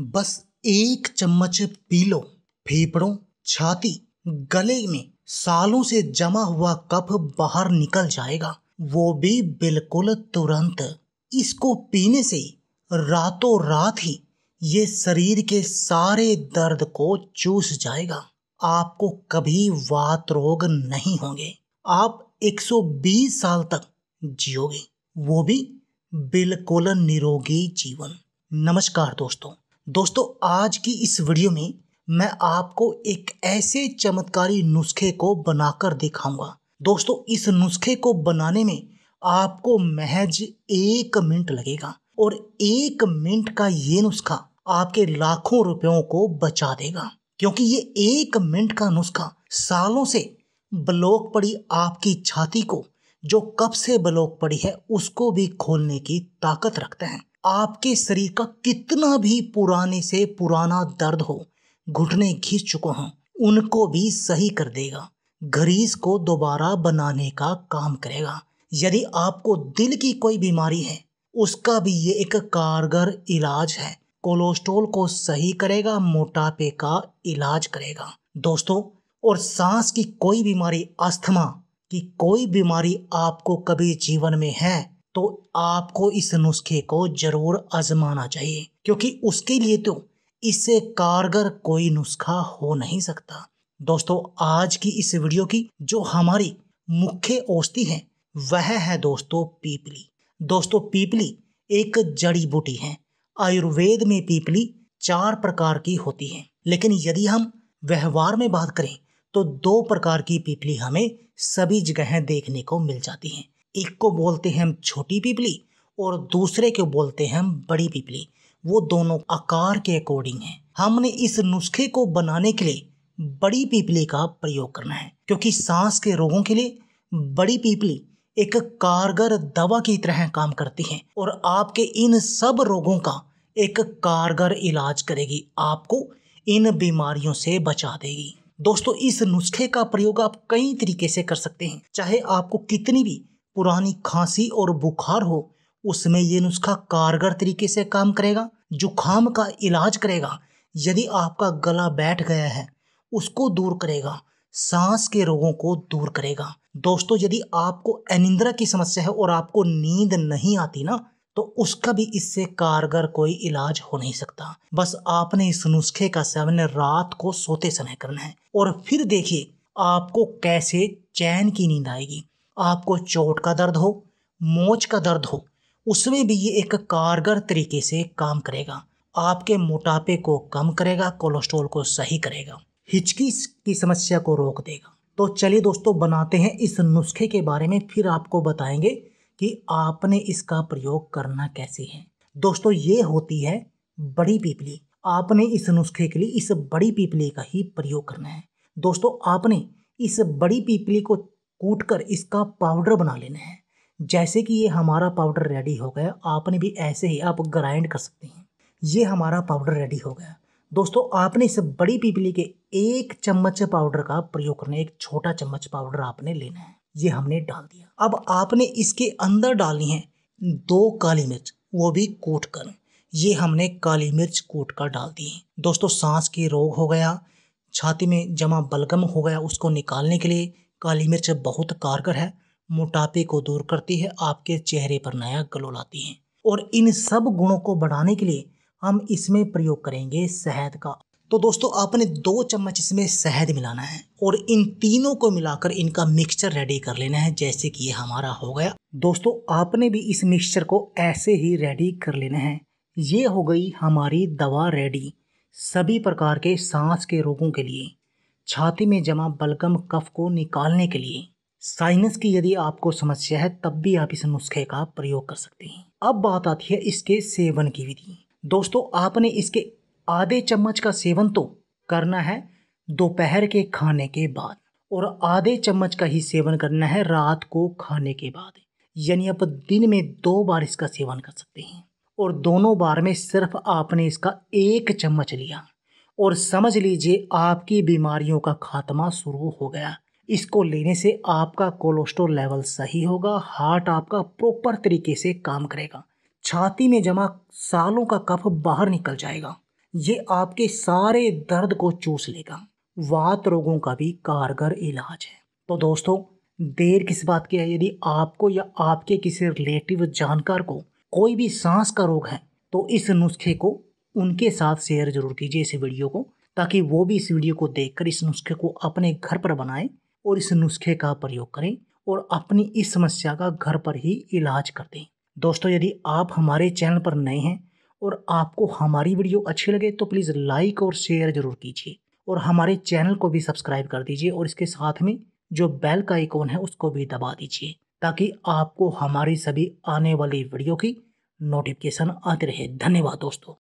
बस एक चम्मच पी लो फेफड़ों छाती गले में सालों से जमा हुआ कफ बाहर निकल जाएगा वो भी बिल्कुल तुरंत इसको पीने से रातों रात ही ये शरीर के सारे दर्द को चूस जाएगा आपको कभी वात रोग नहीं होंगे आप 120 साल तक जियोगे वो भी बिल्कुल निरोगी जीवन नमस्कार दोस्तों दोस्तों आज की इस वीडियो में मैं आपको एक ऐसे चमत्कारी नुस्खे को बनाकर दिखाऊंगा दोस्तों इस नुस्खे को बनाने में आपको महज एक मिनट लगेगा और एक मिनट का ये नुस्खा आपके लाखों रुपयों को बचा देगा क्योंकि ये एक मिनट का नुस्खा सालों से ब्लॉक पड़ी आपकी छाती को जो कब से ब्लॉक पड़ी है उसको भी खोलने की ताकत रखते हैं आपके शरीर का कितना भी पुराने से पुराना दर्द हो घुटने खींच चुके हों उनको भी सही कर देगा घरीस को दोबारा बनाने का काम करेगा यदि आपको दिल की कोई बीमारी है उसका भी ये एक कारगर इलाज है कोलेस्ट्रोल को सही करेगा मोटापे का इलाज करेगा दोस्तों और सांस की कोई बीमारी अस्थमा की कोई बीमारी आपको कभी जीवन में है तो आपको इस नुस्खे को ज़रूर आजमाना चाहिए क्योंकि उसके लिए तो इससे कारगर कोई नुस्खा हो नहीं सकता दोस्तों आज की इस वीडियो की जो हमारी मुख्य औषधि है वह है दोस्तों पीपली दोस्तों पीपली एक जड़ी बूटी है आयुर्वेद में पीपली चार प्रकार की होती है लेकिन यदि हम व्यवहार में बात करें तो दो प्रकार की पीपली हमें सभी जगह देखने को मिल जाती हैं एक को बोलते हैं हम छोटी पिपली और दूसरे को बोलते हैं हम बड़ी पिपली वो दोनों आकार के अकॉर्डिंग हैं हमने इस नुस्खे को बनाने के लिए बड़ी पीपली का प्रयोग करना है क्योंकि सांस के रोगों के लिए बड़ी पीपली एक कारगर दवा की तरह काम करती है और आपके इन सब रोगों का एक कारगर इलाज करेगी आपको इन बीमारियों से बचा देगी दोस्तों इस नुस्खे का प्रयोग आप कई तरीके से कर सकते हैं चाहे आपको कितनी भी पुरानी खांसी और बुखार हो उसमें ये नुस्खा कारगर तरीके से काम करेगा जुखाम का इलाज करेगा यदि आपका गला बैठ गया है उसको दूर करेगा सांस के रोगों को दूर करेगा दोस्तों यदि आपको अनिंद्रा की समस्या है और आपको नींद नहीं आती ना तो उसका भी इससे कारगर कोई इलाज हो नहीं सकता बस आपने इस नुस्खे का सेवन रात को सोते समय करना है और फिर देखिए आपको कैसे चैन की नींद आएगी आपको चोट का दर्द हो मोच का दर्द हो उसमें भी ये एक कारगर तरीके से काम करेगा आपके मोटापे को कम करेगा कोलेस्ट्रोल को सही करेगा हिचकी की समस्या को रोक देगा तो चलिए दोस्तों बनाते हैं इस नुस्खे के बारे में फिर आपको बताएंगे कि आपने इसका प्रयोग करना कैसे है दोस्तों ये होती है बड़ी पीपली आपने इस नुस्खे के लिए इस बड़ी पीपली का ही प्रयोग करना है दोस्तों आपने इस बड़ी पीपली को कूट कर इसका पाउडर बना लेना है जैसे कि ये हमारा पाउडर रेडी हो गया आपने भी ऐसे ही आप ग्राइंड कर सकते हैं ये हमारा पाउडर रेडी हो गया दोस्तों आपने इस बड़ी पीपली के एक चम्मच पाउडर का प्रयोग करना है एक छोटा चम्मच पाउडर आपने लेना है ये हमने डाल दिया अब आपने इसके अंदर डालनी है दो काली मिर्च वो भी कूट कर ये हमने काली मिर्च कूट कर डाल दी दोस्तों सांस के रोग हो गया छाती में जमा बलगम हो गया उसको निकालने के लिए काली मिर्च बहुत कारगर है मोटापे को दूर करती है आपके चेहरे पर नया ग्लो लाती है और इन सब गुणों को बढ़ाने के लिए हम इसमें प्रयोग करेंगे शहद का तो दोस्तों आपने दो चम्मच इसमें शहद मिलाना है और इन तीनों को मिलाकर इनका मिक्सचर रेडी कर लेना है जैसे कि ये हमारा हो गया दोस्तों आपने भी इस मिक्सचर को ऐसे ही रेडी कर लेना है ये हो गई हमारी दवा रेडी सभी प्रकार के सांस के रोगों के लिए छाती में जमा बलगम कफ को निकालने के लिए साइनस की यदि आपको समस्या है तब भी आप इस नुस्खे का प्रयोग कर सकते हैं अब बात आती है इसके सेवन की विधि दोस्तों आपने इसके आधे चम्मच का सेवन तो करना है दोपहर के खाने के बाद और आधे चम्मच का ही सेवन करना है रात को खाने के बाद यानी आप दिन में दो बार इसका सेवन कर सकते हैं और दोनों बार में सिर्फ आपने इसका एक चम्मच लिया और समझ लीजिए आपकी बीमारियों का खात्मा शुरू हो गया इसको लेने से आपका कोलेस्ट्रॉल लेवल सही होगा हार्ट आपका प्रॉपर तरीके से काम करेगा छाती में जमा सालों का कफ बाहर निकल जाएगा ये आपके सारे दर्द को चूस लेगा वात रोगों का भी कारगर इलाज है तो दोस्तों देर किस बात की है यदि आपको या आपके किसी रिलेटिव जानकार को कोई भी सांस का रोग है तो इस नुस्खे को उनके साथ शेयर जरूर कीजिए इस वीडियो को ताकि वो भी इस वीडियो को देखकर इस नुस्खे को अपने घर पर बनाएं और इस नुस्खे का प्रयोग करें और अपनी इस समस्या का घर पर ही इलाज कर दें दोस्तों यदि आप हमारे चैनल पर नए हैं और आपको हमारी वीडियो अच्छी लगे तो प्लीज़ लाइक और शेयर ज़रूर कीजिए और हमारे चैनल को भी सब्सक्राइब कर दीजिए और इसके साथ में जो बेल का आइकॉन है उसको भी दबा दीजिए ताकि आपको हमारी सभी आने वाली वीडियो की नोटिफिकेशन आती रहे धन्यवाद दोस्तों